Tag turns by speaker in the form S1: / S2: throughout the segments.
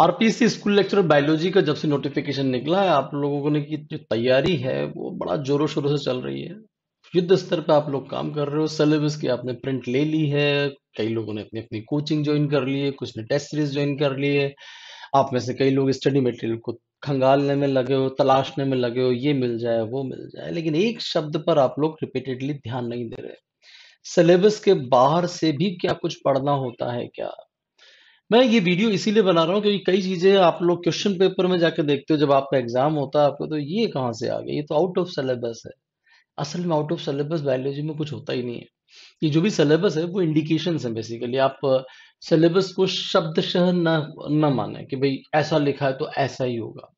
S1: RPC school lecture biology का जब से नोटिफिकेशन निकला है आप लोगों ने की जो तैयारी है वो बड़ा जोरों शोरों से चल रही है युद्ध स्तर पर आप लोग काम कर रहे हो सिलेबस की आपने प्रिंट ले ली है कई लोगों ने अपनी अपनी कोचिंग ज्वाइन कर ली है कुछ ने टेस्ट सीरीज ज्वाइन कर ली है आप में से कई लोग स्टडी मटेरियल को खंगालने में लगे हो तलाशने में लगे हो ये मिल जाए वो मिल जाए लेकिन एक शब्द पर आप लोग रिपीटेडली ध्यान नहीं दे रहे सिलेबस के बाहर से भी क्या कुछ पढ़ना होता है क्या मैं ये वीडियो इसीलिए बना रहा हूँ क्योंकि कई चीजें आप लोग क्वेश्चन पेपर में जाके देखते हो जब आपका एग्जाम होता है आपको तो ये कहाँ से आ गया ये तो आउट ऑफ सिलेबस है असल में आउट ऑफ सिलेबस बायोलॉजी में कुछ होता ही नहीं है ये जो भी सिलेबस है वो इंडिकेशन है बेसिकली आप सिलेबस को शब्दशः न न माने कि भाई ऐसा लिखा है तो ऐसा ही होगा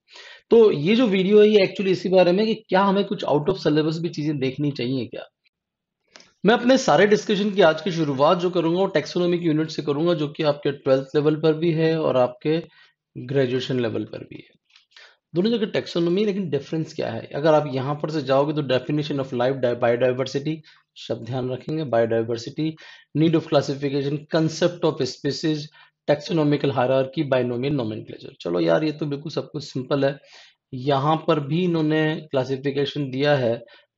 S1: तो ये जो वीडियो है ये एक्चुअली इसी बारे में कि क्या हमें कुछ आउट ऑफ सिलेबस भी चीजें देखनी चाहिए क्या मैं अपने सारे डिस्कशन की आज की शुरुआत जो करूंगा वो टेक्सोनॉमी की यूनिट से करूंगा जो कि आपके ट्वेल्थ लेवल पर भी है और आपके ग्रेजुएशन लेवल पर भी है दोनों जगह टेक्सोनॉमी लेकिन डिफरेंस क्या है अगर आप यहाँ पर से जाओगे तो डेफिनेशन ऑफ लाइफ बायोडाइवर्सिटी शब्द ध्यान रखेंगे biodiversity need of classification concept of species taxonomical की बाइनोमियल नोमेनक्लेचर चलो यार ये तो बिल्कुल सब कुछ सिंपल है यहाँ पर भी इन्होंने क्लासिफिकेशन दिया है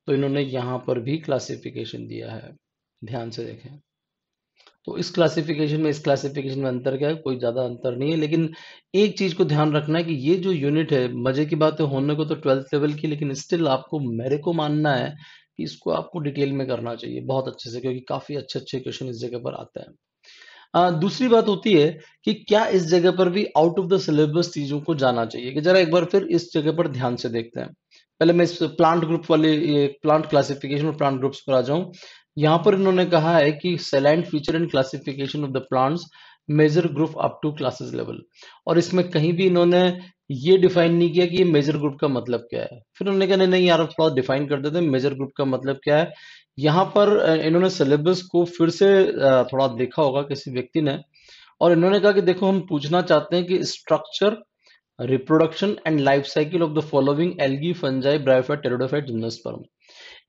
S1: तो इन्होंने यहां पर भी क्लासिफिकेशन दिया है ध्यान से देखें तो इस क्लासिफिकेशन में इस क्लासिफिकेशन में अंतर क्या है कोई ज़्यादा अंतर नहीं है लेकिन एक चीज़ को ध्यान रखना है कि ये जो यूनिट है मज़े की बात है होने को तो ट्वेल्थ लेवल की लेकिन स्टिल आपको मेरे को मानना है कि इसको आपको डिटेल में करना चाहिए बहुत अच्छे से क्योंकि काफ़ी अच्छे अच्छे क्वेश्चन इस जगह पर आते हैं आ, दूसरी बात होती है कि क्या इस जगह पर भी आउट ऑफ द सिलेबस चीज़ों को जाना चाहिए कि जरा एक बार फिर इस जगह पर ध्यान से देखते हैं पहले मैं इस प्लांट ग्रुप वाले प्लांट क्लासिफिकेशन और प्लांट ग्रुप्स पर आ जाऊं यहां पर इन्होंने कहा है कि salient feature and classification of the plants major group up to classes level और इसमें कहीं भी इन्होंने ये डिफाइन नहीं किया कि ये मेजर ग्रुप का मतलब क्या है फिर उन्होंने कहा नहीं यार थोड़ा डिफाइन कर देते मेजर ग्रुप का मतलब क्या है यहाँ पर इन्होंने सिलेबस को फिर से थोड़ा देखा होगा किसी व्यक्ति ने और इन्होंने कहा कि देखो हम पूछना चाहते हैं कि structure reproduction and life cycle of the following algae fungi bryophyte pteridophyte gymnosperm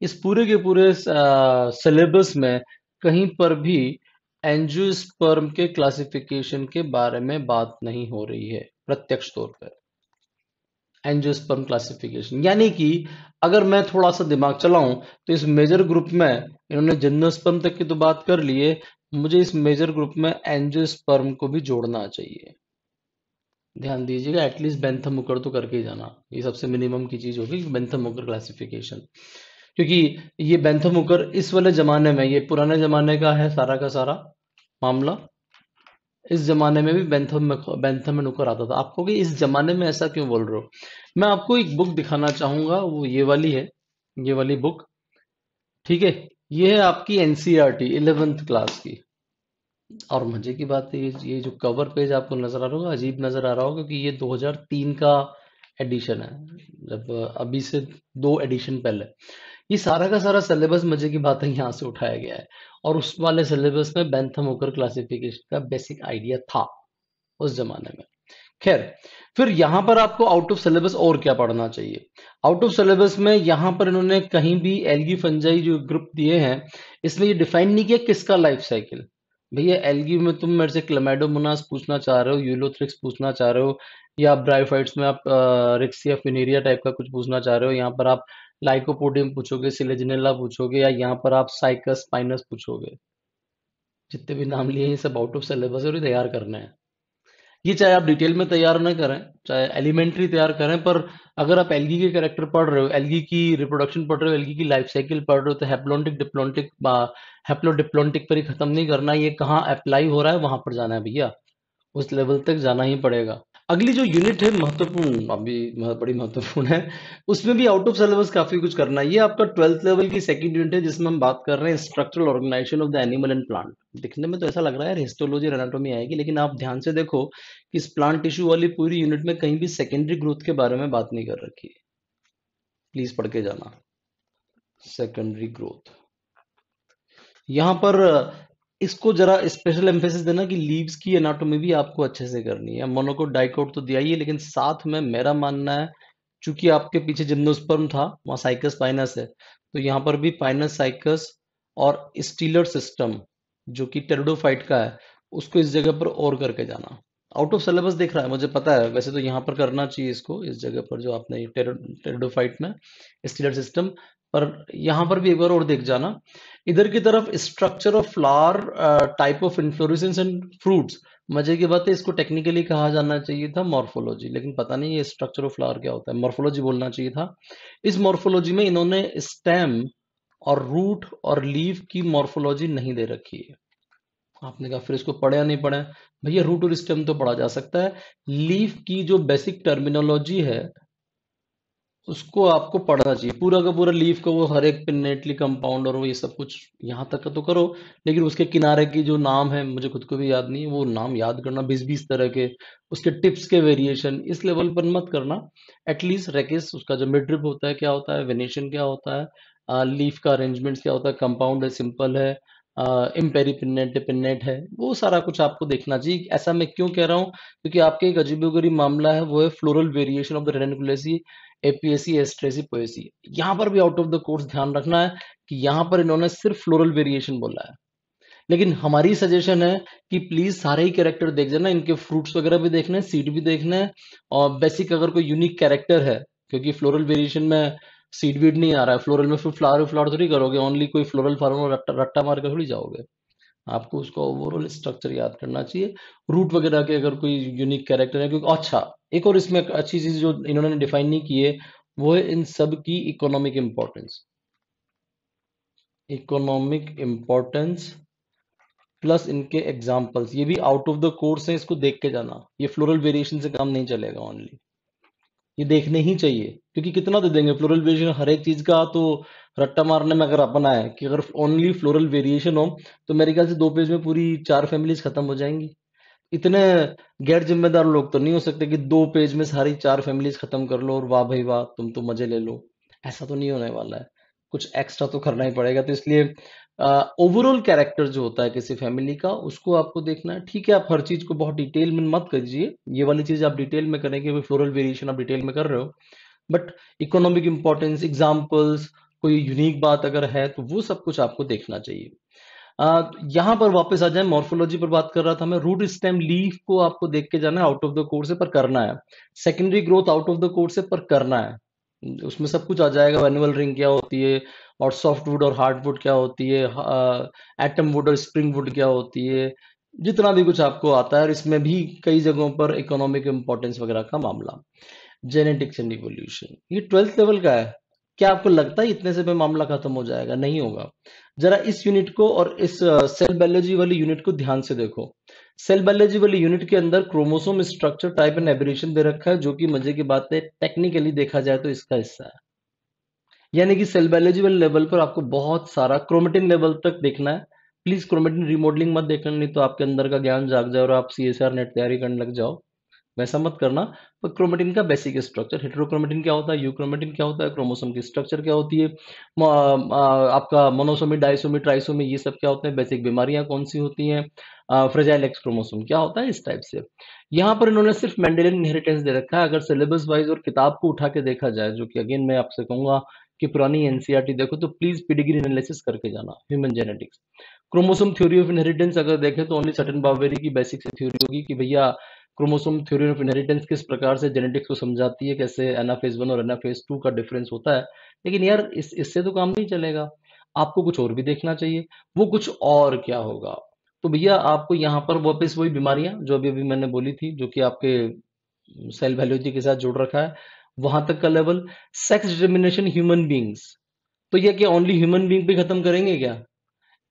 S1: इस पूरे के पूरे सिलेबस में कहीं पर भी एंजियोस्पर्म के क्लासिफिकेशन के बारे में बात नहीं हो रही है प्रत्यक्ष तौर पर एंजियोस्पर्म क्लासिफिकेशन यानी कि अगर मैं थोड़ा सा दिमाग चलाऊं तो इस मेजर ग्रुप में इन्होंने जिम्नोस्पर्म तक की तो बात कर लिए मुझे इस मेजर ग्रुप में एंजियोस्पर्म को भी जोड़ना चाहिए ध्यान दीजिएगा एटलीस्ट बेंथम मुकर तो करके ही जाना ये सबसे मिनिमम की चीज़ होगी बेंथम मुकर क्लासिफिकेशन क्योंकि ये बेंथम मुकर इस वाले ज़माने में ये पुराने ज़माने का है सारा का सारा मामला इस ज़माने में भी बेंथम बेंथम नुकर आता था आपको कि इस ज़माने में ऐसा क्यों बोल रहे हो मैं आपको एक बुक दिखाना चाहूंगा वो ये वाली है ये वाली बुक ठीक है ये है आपकी एनसीआरटी इलेवेंथ क्लास की और मजे की बात है ये जो कवर पेज आपको नजर आ रहा होगा अजीब नजर आ रहा होगा क्योंकि ये 2003 का एडिशन है जब अभी से दो एडिशन पहले ये सारा का सारा सिलेबस मजे की बात है यहाँ से उठाया गया है और उस वाले सिलेबस में बैंथम होकर क्लासिफिकेशन का बेसिक आइडिया था उस जमाने में खैर फिर यहां पर आपको आउट ऑफ सिलेबस और क्या पढ़ना चाहिए आउट ऑफ सिलेबस में यहां पर इन्होंने कहीं भी एलगी फंजाई जो ग्रुप दिए हैं इसमें ये डिफाइन नहीं किया किसका लाइफ साइकिल भैया एलगी में तुम मेरे से क्लेमेडोमोनास पूछना चाह रहे हो यूलोथ्रिक्स पूछना चाह रहे हो या आप ब्राइफाइट्स में आप रिक्स या फिनेरिया टाइप का कुछ पूछना चाह रहे हो यहाँ पर आप लाइकोपोडियम पूछोगे सिलेजनेला पूछोगे या यहाँ पर आप साइकस पाइनस पूछोगे जितने भी नाम लिए सब आउट ऑफ सिलेबस और तैयार करना है ये चाहे आप डिटेल में तैयार ना करें चाहे एलिमेंट्री तैयार करें पर अगर आप एलगी के कैरेक्टर पढ़ रहे हो एलगी की रिप्रोडक्शन पढ़ रहे हो एलगी की लाइफ साइकिल पढ़ रहे हो तो हैप्लोन्टिक डिप्लोन्टिक हैप्लोडिप्लोन्टिक पर ही खत्म नहीं करना ये कहाँ अप्लाई हो रहा है वहां पर जाना है भैया उस लेवल तक जाना ही पड़ेगा अगली जो यूनिट है महत्वपूर्ण अभी बड़ी महत्वपूर्ण है उसमें भी आउट ऑफ सिलेबस काफी कुछ करना है ये आपका ट्वेल्थ लेवल की सेकंड यूनिट है जिसमें हम बात कर रहे हैं structural organisation of the animal and plant दिखने में तो ऐसा लग रहा है हिस्टोलॉजी एनाटोमी आएगी लेकिन आप ध्यान से देखो कि इस प्लांट टिश्यू वाली पूरी यूनिट में कहीं भी सेकेंडरी ग्रोथ के बारे में बात नहीं कर रखी है प्लीज पढ़ के जाना सेकेंडरी ग्रोथ यहां पर इसको जरा स्पेशल एम्फेसिस देना कि लीव्स की एनाटोमी भी आपको अच्छे से करनी है मोनोकोट डाइकोट तो दिया ही है लेकिन साथ में मेरा मानना है चूंकि आपके पीछे जिम्नोस्पर्म था वहां साइकस पाइनस है तो यहाँ पर भी पाइनस साइकस और स्टीलर सिस्टम जो कि टेरोडोफाइट का है उसको इस जगह पर और करके जाना आउट ऑफ सिलेबस देख रहा है मुझे पता है वैसे तो यहाँ पर करना चाहिए इसको इस जगह पर जो आपने टेरोडोफाइट में स्टीलर सिस्टम पर यहां पर भी एक बार और देख जाना इधर की तरफ structure of flower type of inflorescence and fruits मजे की बात है इसको टेक्निकली कहा जाना चाहिए था मॉर्फोलॉजी लेकिन पता नहीं ये स्ट्रक्चर ऑफ फ्लावर क्या होता है मॉर्फोलॉजी बोलना चाहिए था इस मॉर्फोलॉजी में इन्होंने स्टेम और रूट और लीव की मॉर्फोलॉजी नहीं दे रखी है आपने कहा फिर इसको पढ़े या नहीं पढ़े भैया रूट और स्टेम तो पढ़ा जा सकता है लीव की जो बेसिक टर्मिनोलॉजी है उसको आपको पढ़ना चाहिए पूरा का पूरा लीफ का वो हर एक पिनेटली कंपाउंड और वो ये सब कुछ यहाँ तक का तो करो लेकिन उसके किनारे की जो नाम है मुझे खुद को भी याद नहीं है वो नाम याद करना बीस बीस तरह के उसके टिप्स के वेरिएशन इस लेवल पर मत करना एटलीस्ट रेकिस उसका जो मिड्रिप होता है क्या होता है वेनेशन क्या होता है लीफ का अरेंजमेंट क्या होता है कंपाउंड है सिंपल है इम्पेरी पिनेट पिनेट है वो सारा कुछ आपको देखना चाहिए ऐसा मैं क्यों कह रहा हूँ क्योंकि आपके एक अजीबोगरीब मामला है वो है floral variation of the Ranunculaceae Apiaceae Asteraceae Poaceae यहां पर भी आउट ऑफ द कोर्स ध्यान रखना है कि यहाँ पर इन्होंने सिर्फ फ्लोरल वेरिएशन बोला है लेकिन हमारी सजेशन है कि प्लीज सारे ही कैरेक्टर देख जाना इनके फ्रूट्स वगैरह भी देखने सीड भी देखने और बेसिक अगर कोई यूनिक कैरेक्टर है क्योंकि फ्लोरल वेरिएशन में सीड वीड नहीं आ रहा है फ्लोरल में फिर फ्लावर फ्लावर थोड़ी करोगे ओनली कोई फ्लोरल फ्लॉर रट्टा रट्टा मार कर थोड़ी जाओगे आपको उसका ओवरऑल स्ट्रक्चर याद करना चाहिए रूट वगैरह के अगर कोई यूनिक कैरेक्टर है क्योंकि अच्छा एक और इसमें अच्छी चीज जो इन्होंने डिफाइन नहीं की है वो है इन सब की economic importance economic importance plus इनके एग्जाम्पल्स ये भी आउट ऑफ द कोर्स है इसको देख के जाना ये फ्लोरल वेरिएशन से काम नहीं चलेगा ओनली ये देखने ही चाहिए क्योंकि कितना दे देंगे फ्लोरल वेरिएशन हर एक चीज का तो रट्टा मारने में अगर अपना है कि अगर ओनली फ्लोरल वेरिएशन हो तो मेरे ख्याल से दो पेज में पूरी चार फैमिलीज खत्म हो जाएंगी इतने गैर जिम्मेदार लोग तो नहीं हो सकते कि दो पेज में सारी चार फैमिलीज खत्म कर लो और वाह भाई वाह तुम तो मजे ले लो ऐसा तो नहीं होने वाला है कुछ एक्स्ट्रा तो करना ही पड़ेगा तो इसलिए ओवरऑल कैरेक्टर जो होता है किसी फैमिली का उसको आपको देखना है ठीक है आप हर चीज को बहुत डिटेल में मत करिए ये वाली चीज आप डिटेल में करेंगे फ्लोरल वेरिएशन आप डिटेल में कर रहे हो बट इकोनॉमिक इंपॉर्टेंस एग्जाम्पल्स कोई यूनिक बात अगर है तो वो सब कुछ आपको देखना चाहिए uh, यहाँ पर वापस आ जाए मॉर्फोलॉजी पर बात कर रहा था मैं रूट स्टेम लीफ को आपको देख के जाना है आउट ऑफ द कोर्स पर करना है secondary growth out of the course पर करना है उसमें सब कुछ आ जाएगा एनुअल रिंग क्या होती है और सॉफ्ट वुड और हार्ड वुड क्या होती है एटम वुड और स्प्रिंग वुड क्या होती है जितना भी कुछ आपको आता है और इसमें भी कई जगहों पर इकोनॉमिक इंपॉर्टेंस वगैरह का मामला जेनेटिक्स एंड इवोल्यूशन ये ट्वेल्थ लेवल का है क्या आपको लगता है इतने से भी मामला खत्म हो जाएगा नहीं होगा जरा इस यूनिट को और इस सेल बायोलॉजी वाली यूनिट को ध्यान से देखो सेल बायोलॉजी वाली यूनिट के अंदर chromosome structure type and aberration दे रखा है जो कि मजे की बात है टेक्निकली देखा जाए तो इसका हिस्सा है यानी कि सेल बायोलॉजी वाले लेवल पर आपको बहुत सारा क्रोमेटिन लेवल तक देखना है प्लीज क्रोमेटिन रिमोडलिंग मत देखना नहीं तो आपके अंदर का ज्ञान जाग जाए और आप सी एस आर नेट तैयारी करने लग जाओ वैसा मत करना पर क्रोमेटिन का बेसिक स्ट्रक्चर हेट्रोक्रोमेटिन क्या होता है यूक्रोमेटिन क्या होता है क्रोमोसोम की स्ट्रक्चर क्या होती है आपका मोनोसोमी डाइसोमी ट्राइसोमी ये सब क्या होते हैं बेसिक बीमारियां कौन सी होती हैं फ्रेजाइल एक्स क्रोमोसोम क्या होता है इस टाइप से यहाँ पर इन्होंने सिर्फ मेंडेलियन इनहेरिटेंस दे रखा है अगर सिलेबस वाइज और किताब को उठा के देखा जाए जो कि अगेन मैं आपसे कहूंगा कि पुरानी एनसीईआरटी e देखो तो प्लीज पीडिग्री एनालिसिस करके जाना human genetics chromosome theory of inheritance अगर देखें तो ओनली सटन बावेरी की बेसिक से थ्योरी होगी कि भैया क्रोमोसोम थ्योरी ऑफ इनहेरिटेंस किस प्रकार से जेनेटिक्स को समझाती है कैसे एनाफेज वन और एनाफेज टू का डिफरेंस होता है लेकिन यार इस इससे तो काम नहीं चलेगा आपको कुछ और भी देखना चाहिए वो कुछ और क्या होगा तो भैया आपको यहाँ पर वापस वही बीमारियां जो अभी अभी मैंने बोली थी जो कि आपके सेल बायोलॉजी के साथ जुड़ रखा है वहां तक का level sex determination human beings तो यह क्या ओनली ह्यूमन बींग खत्म करेंगे क्या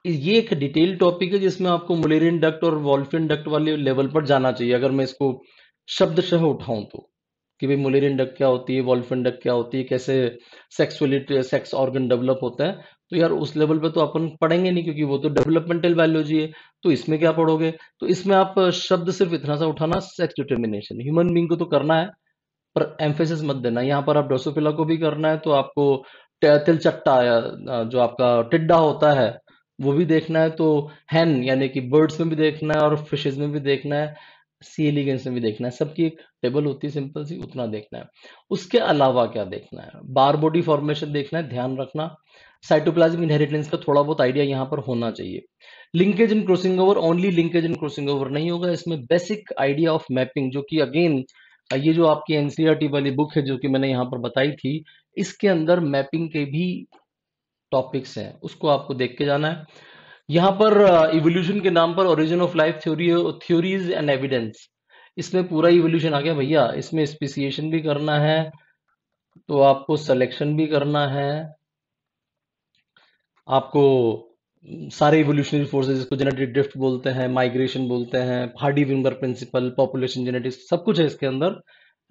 S1: ये एक डिटेल टॉपिक है जिसमें आपको मुलेरियन डक्ट और वॉल्फिन डक्ट वाले लेवल पर जाना चाहिए अगर मैं इसको शह उठाऊं तो कि भाई मुलेरियन डक क्या होती है वॉल्फिन डक क्या होती है कैसे सेक्सुअलिटी सेक्स ऑर्गन डेवलप होता है तो यार उस लेवल पे तो अपन पढ़ेंगे नहीं क्योंकि वो तो डेवलपमेंटल बायोलॉजी है तो इसमें क्या पढ़ोगे तो इसमें आप शब्द सिर्फ इतना सा उठाना सेक्स डिटर्मिनेशन ह्यूमन बींग को तो करना है पर एम्फेसिस मत देना यहाँ पर आप ड्रोसोफिला को भी करना है तो आपको तिलचट्टा या जो आपका टिड्डा होता है वो भी देखना है तो हैन यानी कि बर्ड्स में भी देखना है और फिशेज में भी देखना है सी एलिगेंस में भी देखना है सबकी एक टेबल होती है सिंपल सी उतना देखना है उसके अलावा क्या देखना है बार बॉडी फॉर्मेशन देखना है ध्यान रखना साइटोप्लाज्म इनहेरिटेंस का थोड़ा बहुत आइडिया यहाँ पर होना चाहिए linkage in crossing over only linkage in crossing over नहीं होगा इसमें बेसिक आइडिया ऑफ मैपिंग जो कि अगेन ये जो आपकी एन e वाली बुक है जो कि मैंने यहाँ पर बताई थी इसके अंदर मैपिंग के भी टॉपिक्स हैं उसको आपको देख के जाना है यहाँ पर इवोल्यूशन uh, के नाम पर origin of life theory theories and evidence इसमें पूरा इवोल्यूशन आ गया भैया इसमें स्पीसिएशन भी करना है तो आपको सिलेक्शन भी करना है आपको सारे इवोल्यूशनरी फोर्सेज इसको जेनेटिक ड्रिफ्ट बोलते हैं माइग्रेशन बोलते हैं Hardy Weinberg principle population genetics सब कुछ है इसके अंदर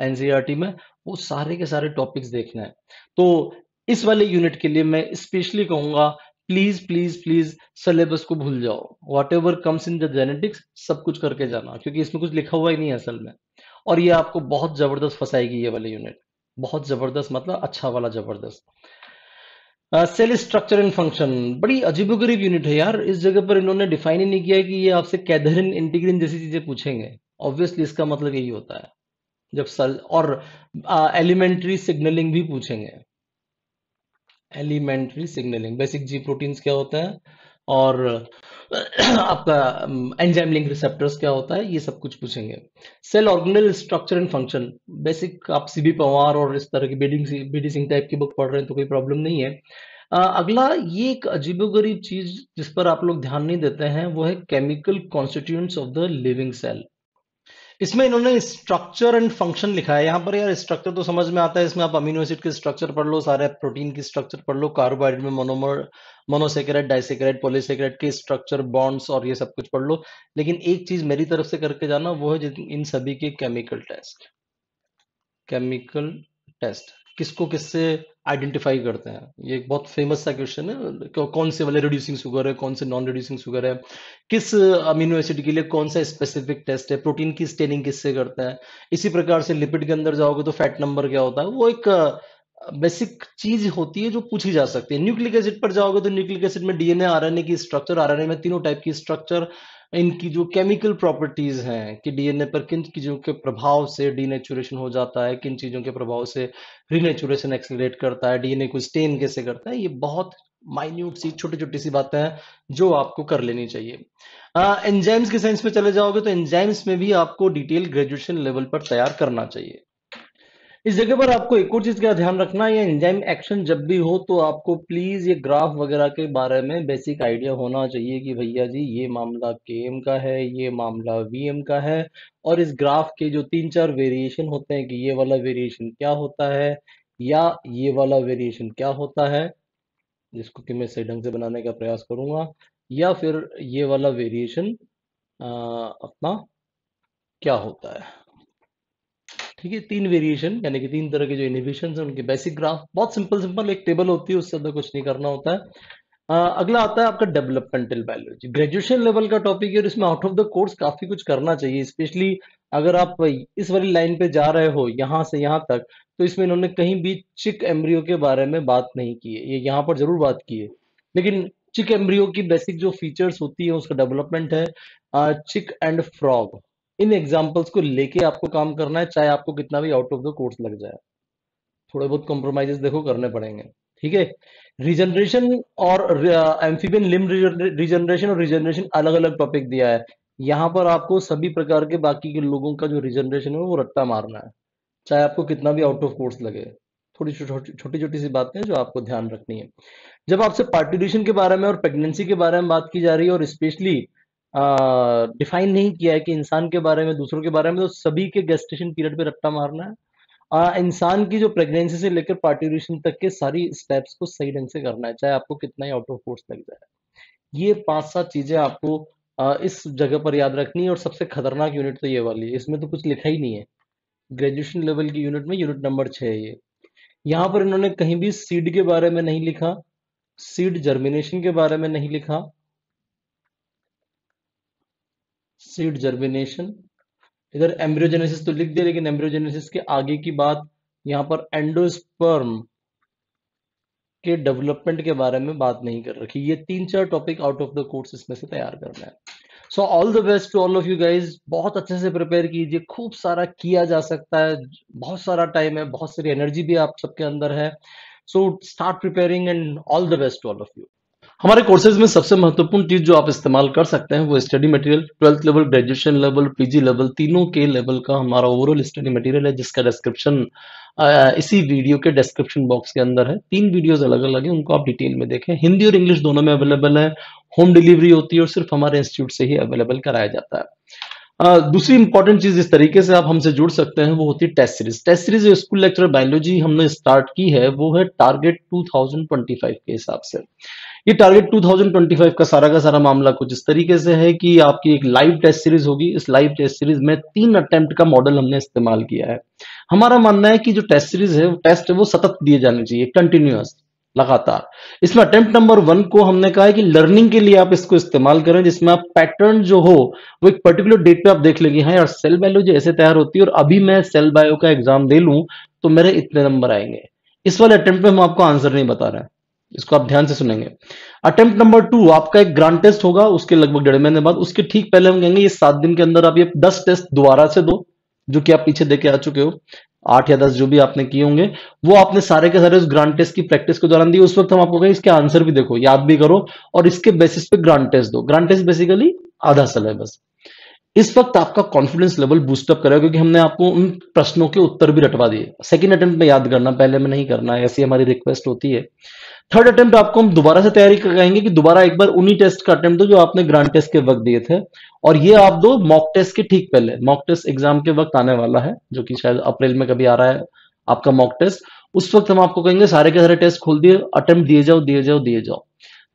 S1: एनसीईआरटी e में वो सारे के सारे टॉपिक्स देखना है तो इस वाले यूनिट के लिए मैं स्पेशली कहूंगा प्लीज प्लीज प्लीज सिलेबस को भूल जाओ whatever comes in the genetics सब कुछ करके जाना क्योंकि इसमें कुछ लिखा हुआ ही नहीं है असल में और ये आपको बहुत जबरदस्त फंसाएगी ये वाली यूनिट बहुत जबरदस्त मतलब अच्छा वाला जबरदस्त सेल स्ट्रक्चर एंड फंक्शन बड़ी अजीबोगरीब यूनिट है यार इस जगह पर इन्होंने डिफाइन ही नहीं किया है कि ये आपसे कैदरिन इंटीग्रिन जैसी चीजें पूछेंगे ऑब्वियसली इसका मतलब यही होता है जब सल और एलिमेंट्री सिग्नलिंग भी पूछेंगे elementary signalling basic G proteins क्या होता है और आपका एंजाइम लिंक रिसेप्टर्स क्या होता है ये सब कुछ पूछेंगे cell organelle structure and function basic आप सीबी पवार और इस तरह की बीडी बीडी सिंह टाइप की बुक पढ़ रहे हैं तो कोई प्रॉब्लम नहीं है अगला ये एक अजीबोगरीब चीज जिस पर आप लोग ध्यान नहीं देते हैं वो है chemical constituents of the living cell इसमें इन्होंने स्ट्रक्चर एंड फंक्शन लिखा है यहाँ पर यार स्ट्रक्चर तो समझ में आता है इसमें आप अमीनो एसिड के स्ट्रक्चर पढ़ लो सारे प्रोटीन की स्ट्रक्चर पढ़ लो कार्बोहाइड्रेट में मोनोमर मोनोसेक्रेट डाइसेक्रेट पोलिसेक्रेट के स्ट्रक्चर बॉन्ड्स और ये सब कुछ पढ़ लो लेकिन एक चीज मेरी तरफ से करके जाना वो है इन सभी के केमिकल टेस्ट केमिकल टेस्ट किसको किससे आइडेंटिफाई करते हैं ये एक बहुत फेमस सा क्वेश्चन है कौन से वाले रिड्यूसिंग शुगर है कौन से नॉन रिड्यूसिंग शुगर है किस अमीनो uh, एसिड के लिए कौन सा स्पेसिफिक टेस्ट है प्रोटीन की स्टेनिंग किससे करते हैं इसी प्रकार से लिपिड के अंदर जाओगे तो फैट नंबर क्या होता है वो एक बेसिक uh, चीज होती है जो पूछी जा सकती है न्यूक्लिक एसिड पर जाओगे तो न्यूक्लिक एसिड में डीएनए आरएनए की स्ट्रक्चर आरएनए में तीनों टाइप की स्ट्रक्चर इनकी जो केमिकल प्रॉपर्टीज हैं कि डीएनए पर किन चीज़ों के प्रभाव से डीनेचुरेशन हो जाता है किन चीज़ों के प्रभाव से रीनेचुरेशन एक्सेलरेट करता है डीएनए को स्टेन कैसे करता है ये बहुत माइन्यूट सी छोटी छोटी सी बातें हैं जो आपको कर लेनी चाहिए एंजाइम्स के साइंस में चले जाओगे तो एंजाइम्स में भी आपको डिटेल ग्रेजुएशन लेवल पर तैयार करना चाहिए इस जगह पर आपको एक और चीज का ध्यान रखना है एंजाइम एक्शन जब भी हो तो आपको प्लीज ये ग्राफ वगैरह के बारे में बेसिक आइडिया होना चाहिए कि भैया जी ये मामला के एम का है ये मामला वी एम का है और इस ग्राफ के जो तीन चार वेरिएशन होते हैं कि ये वाला वेरिएशन क्या होता है या ये वाला वेरिएशन क्या होता है जिसको कि मैं सही ढंग से बनाने का प्रयास करूंगा या फिर ये वाला वेरिएशन अपना क्या होता है ठीक है तीन वेरिएशन यानी कि तीन तरह के जो इनिबिशन है उनके बेसिक ग्राफ बहुत सिंपल सिंपल एक टेबल होती है उससे अंदर कुछ नहीं करना होता है अगला आता है आपका डेवलपमेंटल बायोलॉजी ग्रेजुएशन लेवल का टॉपिक है और इसमें आउट ऑफ द कोर्स काफी कुछ करना चाहिए स्पेशली अगर आप इस वाली लाइन पे जा रहे हो यहाँ से यहाँ तक तो इसमें इन्होंने कहीं भी चिक एम्ब्रियो के बारे में बात नहीं की है ये यहाँ पर जरूर बात की है लेकिन चिक एम्ब्रियो की बेसिक जो फीचर्स होती है उसका डेवलपमेंट है चिक एंड फ्रॉग इन एग्जाम्पल्स को लेके आपको काम करना है चाहे आपको कितना भी आउट ऑफ द कोर्स लग जाए थोड़े बहुत कॉम्प्रोमाइजेस देखो करने पड़ेंगे ठीक है रिजनरेशन और एम्फीबियन लिम रिजनरेशन और रिजनरेशन अलग अलग टॉपिक दिया है यहाँ पर आपको सभी प्रकार के बाकी के लोगों का जो रिजनरेशन है वो रट्टा मारना है चाहे आपको कितना भी आउट ऑफ कोर्स लगे थोड़ी छोटी छोटी सी बातें जो आपको ध्यान रखनी है जब आपसे पार्टीशन के बारे में और प्रेगनेंसी के बारे में बात की जा रही है और स्पेशली डिफाइन नहीं किया है कि इंसान के बारे में दूसरों के बारे में तो सभी के गेस्टेशन पीरियड पे रट्टा मारना है इंसान की जो प्रेगनेंसी से लेकर पार्टीशन तक के सारी स्टेप्स को सही ढंग से करना है चाहे आपको कितना ही आउट ऑफ फोर्स लग जाए ये पांच सात चीजें आपको आ, इस जगह पर याद रखनी है और सबसे खतरनाक यूनिट तो ये वाली है इसमें तो कुछ लिखा ही नहीं है ग्रेजुएशन लेवल की यूनिट में यूनिट नंबर छह है ये यहाँ पर इन्होंने कहीं भी सीड के बारे में नहीं लिखा सीड जर्मिनेशन के बारे में नहीं लिखा सीड जर्मिनेशन इधर एम्ब्रियोजेनेसिस तो लिख दिया लेकिन एम्ब्रियोजेनेसिस के आगे की बात यहाँ पर एंडोस्पर्म के डेवलपमेंट के बारे में बात नहीं कर रखी ये तीन चार topic out of the course इसमें से तैयार करना है so all the best to all of you guys बहुत अच्छे से प्रिपेयर कीजिए खूब सारा किया जा सकता है बहुत सारा टाइम है बहुत सारी एनर्जी भी आप सबके अंदर है so start preparing and all the best to all of you हमारे कोर्सेज में सबसे महत्वपूर्ण चीज जो आप इस्तेमाल कर सकते हैं वो study material twelfth level graduation level PG level तीनों के लेवल का हमारा ओवरऑल स्टडी मटेरियल है जिसका डिस्क्रिप्शन इसी वीडियो के डिस्क्रिप्शन बॉक्स के अंदर है तीन वीडियोस अलग अलग हैं उनको आप डिटेल में देखें हिंदी और इंग्लिश दोनों में अवेलेबल है होम डिलीवरी होती है और सिर्फ हमारे इंस्टीट्यूट से ही अवेलेबल कराया जाता है दूसरी इंपॉर्टेंट चीज इस तरीके से आप हमसे जुड़ सकते हैं वो होती है test series test series school lecture biology हमने स्टार्ट की है वो है टारगेट 2025 के हिसाब से ये टारगेट 2025 का सारा का सारा मामला कुछ इस तरीके से है कि आपकी एक लाइव टेस्ट सीरीज होगी इस लाइव टेस्ट सीरीज में तीन अटेम्प्ट का मॉडल हमने इस्तेमाल किया है हमारा मानना है कि जो टेस्ट सीरीज है टेस्ट है वो सतत दिए जाने चाहिए कंटिन्यूस लगातार इसमें अटेम्प्ट नंबर वन को हमने कहा है कि लर्निंग के लिए आप इसको इस्तेमाल करें जिसमें आप पैटर्न जो हो वो एक पर्टिकुलर डेट पे आप देख लेंगे हाँ यार सेल बायो जो ऐसे तैयार होती है और अभी मैं सेल बायो का एग्जाम दे लूं तो मेरे इतने नंबर आएंगे इस वाले अटेम्प्ट में हम आपको आंसर नहीं बता रहे इसको आप ध्यान से सुनेंगे अटेम्प्ट नंबर टू आपका एक ग्रांड टेस्ट होगा उसके लगभग डेढ़ महीने बाद उसके ठीक पहले हम कहेंगे ये सात दिन के अंदर आप ये दस टेस्ट दोबारा से दो जो कि आप पीछे देके आ चुके हो आठ या दस जो भी आपने किए होंगे वो आपने सारे के सारे उस ग्रांट टेस्ट की प्रैक्टिस के दौरान दी उस वक्त हम आपको कहें इसके आंसर भी देखो याद भी करो और इसके बेसिस पे ग्रांट टेस्ट दो ग्रांट टेस्ट बेसिकली आधा सिलेबस इस वक्त आपका कॉन्फिडेंस लेवल बूस्टअप करेगा क्योंकि हमने आपको उन प्रश्नों के उत्तर भी रटवा दिए सेकेंड अटेम्प्ट में याद करना पहले में नहीं करना ऐसी हमारी रिक्वेस्ट होती है थर्ड अटेम्प्ट आपको हम दोबारा से तैयारी करेंगे कि दोबारा एक बार उन्हीं टेस्ट का अटेम्प्ट दो जो आपने ग्रांड टेस्ट के वक्त दिए थे और ये आप दो मॉक टेस्ट के ठीक पहले मॉक टेस्ट एग्जाम के वक्त आने वाला है जो कि शायद अप्रैल में कभी आ रहा है आपका मॉक टेस्ट उस वक्त हम आपको कहेंगे सारे के सारे टेस्ट खोल दिए अटेम्प्ट दिए जाओ दिए जाओ दिए जाओ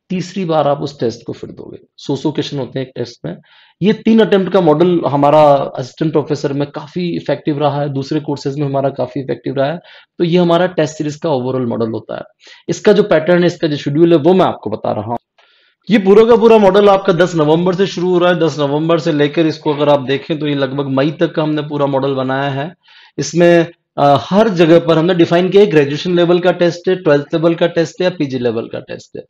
S1: तीसरी बार आप उस टेस्ट को फिर दोगे सो सो क्वेश्चन होते हैं एक टेस्ट में ये तीन अटेम्प्ट का मॉडल हमारा असिस्टेंट प्रोफेसर में काफी इफेक्टिव रहा है दूसरे कोर्सेज में हमारा काफी इफेक्टिव रहा है तो ये हमारा टेस्ट सीरीज का ओवरऑल मॉडल होता है इसका जो पैटर्न है इसका जो शेड्यूल है वो मैं आपको बता रहा हूँ ये पूरा का पूरा मॉडल आपका 10 नवंबर से शुरू हो रहा है 10 नवंबर से लेकर इसको अगर आप देखें तो ये लगभग मई तक का हमने पूरा मॉडल बनाया है इसमें हर जगह पर हमने डिफाइन किया है ग्रेजुएशन लेवल का टेस्ट है ट्वेल्थ लेवल का टेस्ट है या पीजी लेवल का टेस्ट है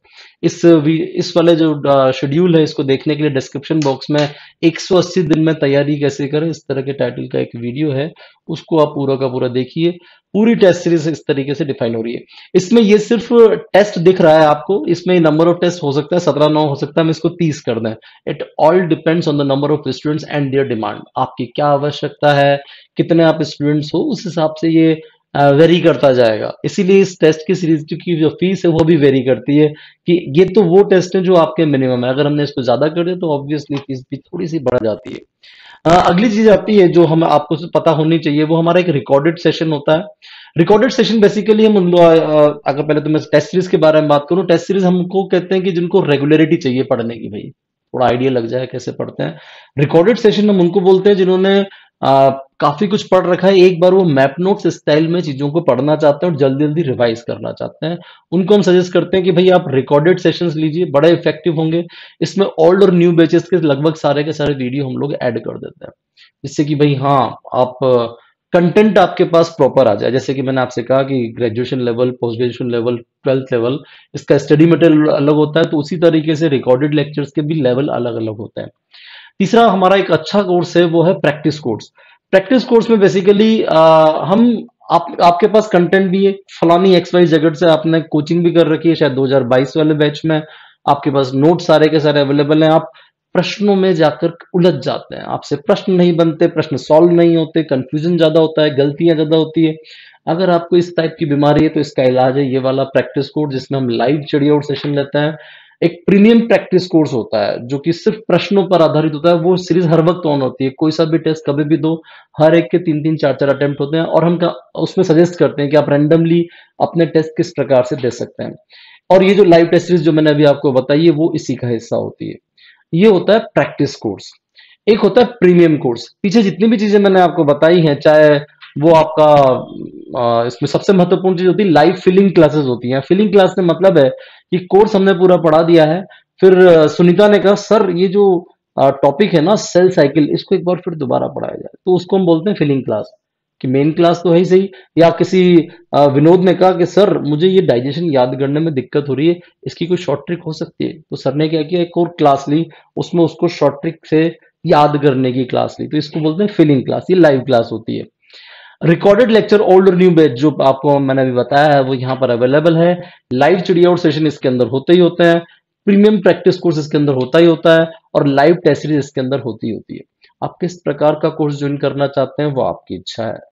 S1: इस इस वाले जो शेड्यूल है इसको देखने के लिए डिस्क्रिप्शन बॉक्स में 180 दिन में तैयारी कैसे करें इस तरह के टाइटल का एक वीडियो है उसको आप पूरा का पूरा देखिए पूरी टेस्ट सीरीज इस तरीके से डिफाइन हो रही है इसमें ये सिर्फ टेस्ट दिख रहा है आपको इसमें नंबर ऑफ टेस्ट हो सकता है सत्रह नौ हो सकता है हम इसको तीस कर दें it all depends on the number of students and their demand आपकी क्या आवश्यकता है कितने आप स्टूडेंट्स हो उस हिसाब से ये वेरी करता जाएगा इसीलिए इस टेस्ट की सीरीज की जो फीस है वो भी वेरी करती है कि ये तो वो टेस्ट है जो आपके मिनिमम है अगर हमने इसको ज्यादा कर दिया तो ऑब्वियसली फीस भी थोड़ी सी बढ़ जाती है अगली चीज आती है जो हम आपको पता होनी चाहिए वो हमारा एक रिकॉर्डेड सेशन होता है रिकॉर्डेड सेशन बेसिकली हम लोग अगर पहले तो मैं टेस्ट सीरीज के बारे में बात करूं टेस्ट सीरीज हमको कहते हैं कि जिनको रेगुलरिटी चाहिए पढ़ने की भाई थोड़ा आइडिया लग जाए कैसे पढ़ते हैं रिकॉर्डेड सेशन हम उनको बोलते हैं जिन्होंने काफी कुछ पढ़ रखा है एक बार वो मैप नोट्स स्टाइल में चीजों को पढ़ना चाहते हैं और जल्दी जल्दी रिवाइज करना चाहते हैं उनको हम सजेस्ट करते हैं कि भाई आप रिकॉर्डेड सेशंस लीजिए बड़े इफेक्टिव होंगे इसमें ओल्ड और न्यू बेचेस के लगभग सारे के सारे वीडियो हम लोग ऐड कर देते हैं जिससे कि भाई हाँ आप कंटेंट आपके पास प्रॉपर आ जाए जैसे कि मैंने आपसे कहा कि graduation level post graduation level twelfth level इसका स्टडी मटेरियल अलग होता है तो उसी तरीके से रिकॉर्डेड लेक्चर्स के भी लेवल अलग अलग होते हैं तीसरा हमारा एक अच्छा कोर्स है वो है प्रैक्टिस कोर्स प्रैक्टिस कोर्स में बेसिकली uh, हम आप आपके पास कंटेंट भी है फलानी एक्स वाई जगह से आपने कोचिंग भी कर रखी है शायद 2022 वाले बैच में आपके पास नोट सारे के सारे अवेलेबल हैं आप प्रश्नों में जाकर उलझ जाते हैं आपसे प्रश्न नहीं बनते प्रश्न सॉल्व नहीं होते कंफ्यूजन ज्यादा होता है गलतियां ज्यादा होती है अगर आपको इस टाइप की बीमारी है तो इसका इलाज है ये वाला प्रैक्टिस कोर्स जिसमें हम लाइव चढ़ी आउट सेशन लेते हैं एक प्रीमियम प्रैक्टिस कोर्स होता है जो कि सिर्फ प्रश्नों पर आधारित होता है वो सीरीज हर वक्त ऑन होती है कोई सा भी टेस्ट कभी भी दो हर एक के तीन तीन चार चार अटेम्प्ट होते हैं और हम उसमें सजेस्ट करते हैं कि आप रैंडमली अपने टेस्ट किस प्रकार से दे सकते हैं और ये जो लाइव टेस्ट सीरीज जो मैंने अभी आपको बताई है वो इसी का हिस्सा होती है ये होता है प्रैक्टिस कोर्स एक होता है प्रीमियम कोर्स पीछे जितनी भी चीजें मैंने आपको बताई हैं चाहे वो आपका इसमें सबसे महत्वपूर्ण चीज होती है लाइव फिलिंग क्लासेस होती हैं फिलिंग क्लास में मतलब है ये कोर्स हमने पूरा पढ़ा दिया है फिर सुनीता ने कहा सर ये जो टॉपिक है ना सेल साइकिल इसको एक बार फिर दोबारा पढ़ाया जाए तो उसको हम बोलते हैं फिलिंग क्लास कि मेन क्लास तो है ही सही या किसी विनोद ने कहा कि सर मुझे ये डाइजेशन याद करने में दिक्कत हो रही है इसकी कोई शॉर्ट ट्रिक हो सकती है तो सर ने क्या किया एक और क्लास ली उसमें उसको शॉर्ट ट्रिक से याद करने की क्लास ली तो इसको बोलते हैं फिलिंग क्लास ये लाइव क्लास होती है रिकॉर्डेड लेक्चर ओल्ड और न्यू बैच जो आपको मैंने अभी बताया है वो यहाँ पर अवेलेबल है लाइव चिड़िया और सेशन इसके अंदर होते ही होते हैं प्रीमियम प्रैक्टिस कोर्स इसके अंदर होता ही होता है और लाइव टेस्ट सीरीज इसके अंदर होती ही होती है आप किस प्रकार का कोर्स ज्वाइन करना चाहते हैं वो आपकी इच्छा है